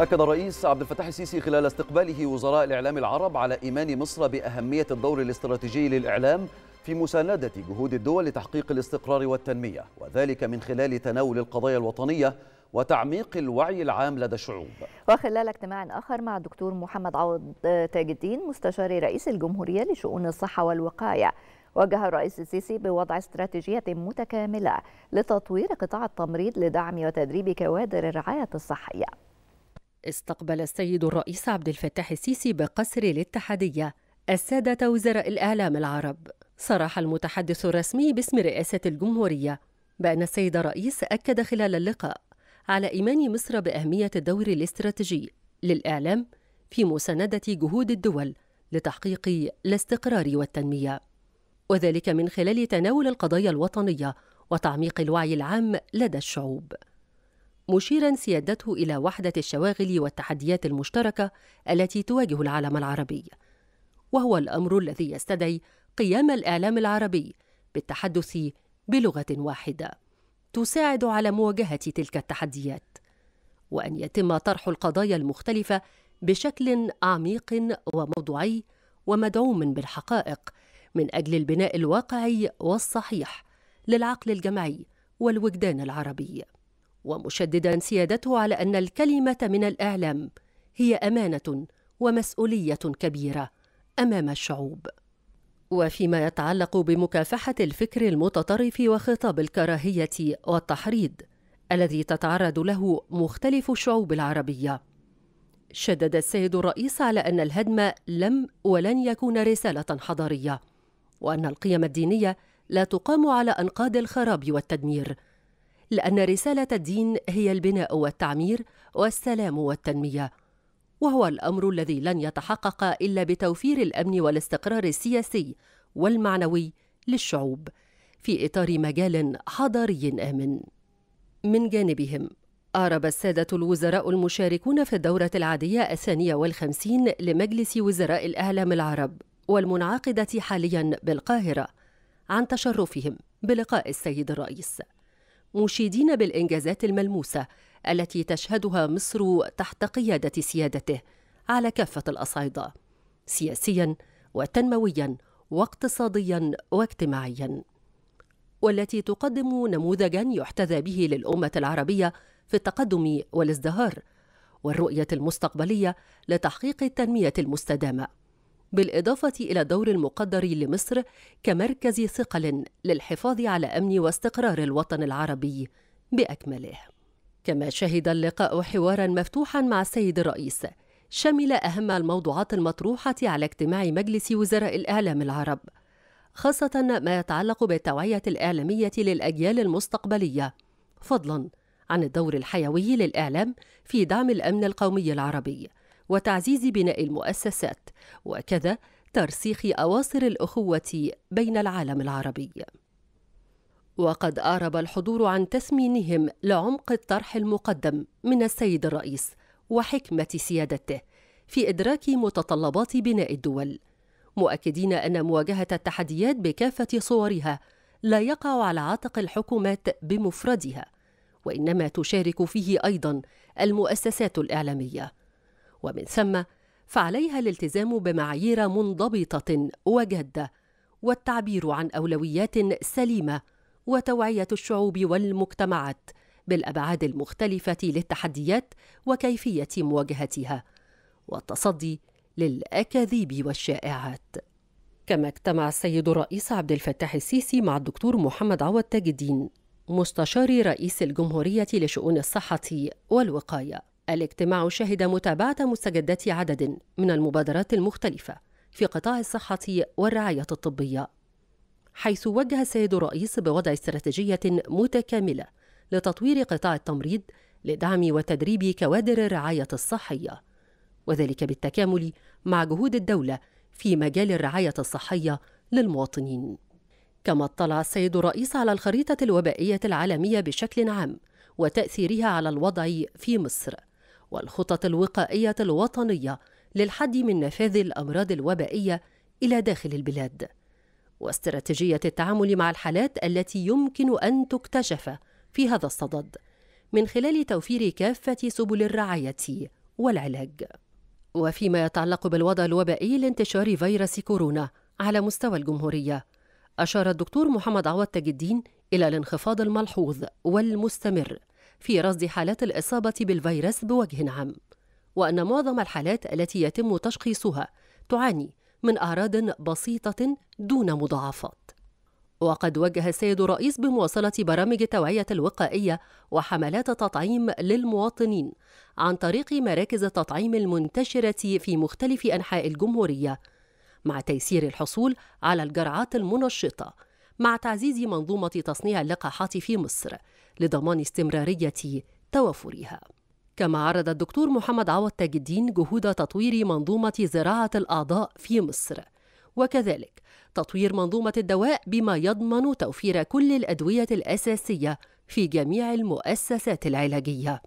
أكد الرئيس عبد الفتاح السيسي خلال استقباله وزراء الإعلام العرب على إيمان مصر بأهمية الدور الاستراتيجي للإعلام في مساندة جهود الدول لتحقيق الاستقرار والتنمية وذلك من خلال تناول القضايا الوطنية وتعميق الوعي العام لدى الشعوب وخلال اجتماع آخر مع الدكتور محمد عوض تاج الدين مستشار رئيس الجمهورية لشؤون الصحة والوقاية وجه الرئيس السيسي بوضع استراتيجية متكاملة لتطوير قطاع التمريض لدعم وتدريب كوادر الرعاية الصحية استقبل السيد الرئيس عبد الفتاح السيسي بقصر الاتحادية السادة وزراء الإعلام العرب صرح المتحدث الرسمي باسم رئاسة الجمهورية بأن السيد الرئيس أكد خلال اللقاء على إيمان مصر بأهمية الدور الاستراتيجي للإعلام في مساندة جهود الدول لتحقيق الاستقرار والتنمية وذلك من خلال تناول القضايا الوطنية وتعميق الوعي العام لدى الشعوب مشيرا سيادته إلى وحدة الشواغل والتحديات المشتركة التي تواجه العالم العربي وهو الأمر الذي يستدعي قيام الإعلام العربي بالتحدث بلغة واحدة تساعد على مواجهة تلك التحديات وأن يتم طرح القضايا المختلفة بشكل عميق وموضوعي ومدعوم بالحقائق من أجل البناء الواقعي والصحيح للعقل الجمعي والوجدان العربي ومشددا سيادته على أن الكلمة من الإعلام هي أمانة ومسؤولية كبيرة أمام الشعوب وفيما يتعلق بمكافحة الفكر المتطرف وخطاب الكراهية والتحريض الذي تتعرض له مختلف الشعوب العربية شدد السيد الرئيس على أن الهدم لم ولن يكون رسالة حضارية وأن القيم الدينية لا تقام على أنقاض الخراب والتدمير لأن رسالة الدين هي البناء والتعمير والسلام والتنمية وهو الأمر الذي لن يتحقق إلا بتوفير الأمن والاستقرار السياسي والمعنوي للشعوب في إطار مجال حضاري آمن من جانبهم أعرب السادة الوزراء المشاركون في الدورة العادية الثانية والخمسين لمجلس وزراء الأعلام العرب والمنعقدة حاليا بالقاهرة عن تشرفهم بلقاء السيد الرئيس مشيدين بالإنجازات الملموسة التي تشهدها مصر تحت قيادة سيادته على كافة الأصعدة سياسياً وتنموياً واقتصادياً واجتماعياً والتي تقدم نموذجا يحتذى به للأمة العربية في التقدم والازدهار والرؤية المستقبلية لتحقيق التنمية المستدامة بالإضافة إلى الدور المقدر لمصر كمركز ثقل للحفاظ على أمن واستقرار الوطن العربي بأكمله كما شهد اللقاء حوارا مفتوحا مع السيد الرئيس شمل أهم الموضوعات المطروحة على اجتماع مجلس وزراء الإعلام العرب خاصة ما يتعلق بالتوعية الإعلامية للأجيال المستقبلية فضلا عن الدور الحيوي للإعلام في دعم الأمن القومي العربي وتعزيز بناء المؤسسات وكذا ترسيخ اواصر الاخوه بين العالم العربي وقد اعرب الحضور عن تسمينهم لعمق الطرح المقدم من السيد الرئيس وحكمه سيادته في ادراك متطلبات بناء الدول مؤكدين ان مواجهه التحديات بكافه صورها لا يقع على عاتق الحكومات بمفردها وانما تشارك فيه ايضا المؤسسات الاعلاميه ومن ثم فعليها الالتزام بمعايير منضبطه وجاده والتعبير عن اولويات سليمه وتوعيه الشعوب والمجتمعات بالابعاد المختلفه للتحديات وكيفيه مواجهتها والتصدي للاكاذيب والشائعات كما اجتمع السيد الرئيس عبد الفتاح السيسي مع الدكتور محمد عوض تاج الدين مستشار رئيس الجمهوريه لشؤون الصحه والوقايه الاجتماع شهد متابعة مستجدات عدد من المبادرات المختلفة في قطاع الصحة والرعاية الطبية حيث وجه السيد الرئيس بوضع استراتيجية متكاملة لتطوير قطاع التمريض لدعم وتدريب كوادر الرعاية الصحية وذلك بالتكامل مع جهود الدولة في مجال الرعاية الصحية للمواطنين كما اطلع السيد الرئيس على الخريطة الوبائية العالمية بشكل عام وتأثيرها على الوضع في مصر والخطط الوقائية الوطنية للحد من نفاذ الأمراض الوبائية إلى داخل البلاد واستراتيجية التعامل مع الحالات التي يمكن أن تكتشف في هذا الصدد من خلال توفير كافة سبل الرعاية والعلاج وفيما يتعلق بالوضع الوبائي لانتشار فيروس كورونا على مستوى الجمهورية أشار الدكتور محمد عوض تاج الدين إلى الانخفاض الملحوظ والمستمر في رصد حالات الإصابة بالفيروس بوجه عام وأن معظم الحالات التي يتم تشخيصها تعاني من أعراض بسيطة دون مضاعفات وقد وجه السيد الرئيس بمواصلة برامج التوعية الوقائية وحملات تطعيم للمواطنين عن طريق مراكز التطعيم المنتشرة في مختلف أنحاء الجمهورية مع تيسير الحصول على الجرعات المنشطة مع تعزيز منظومة تصنيع اللقاحات في مصر لضمان استمرارية توفرها كما عرض الدكتور محمد عوض تاج الدين جهود تطوير منظومة زراعة الأعضاء في مصر وكذلك تطوير منظومة الدواء بما يضمن توفير كل الأدوية الأساسية في جميع المؤسسات العلاجية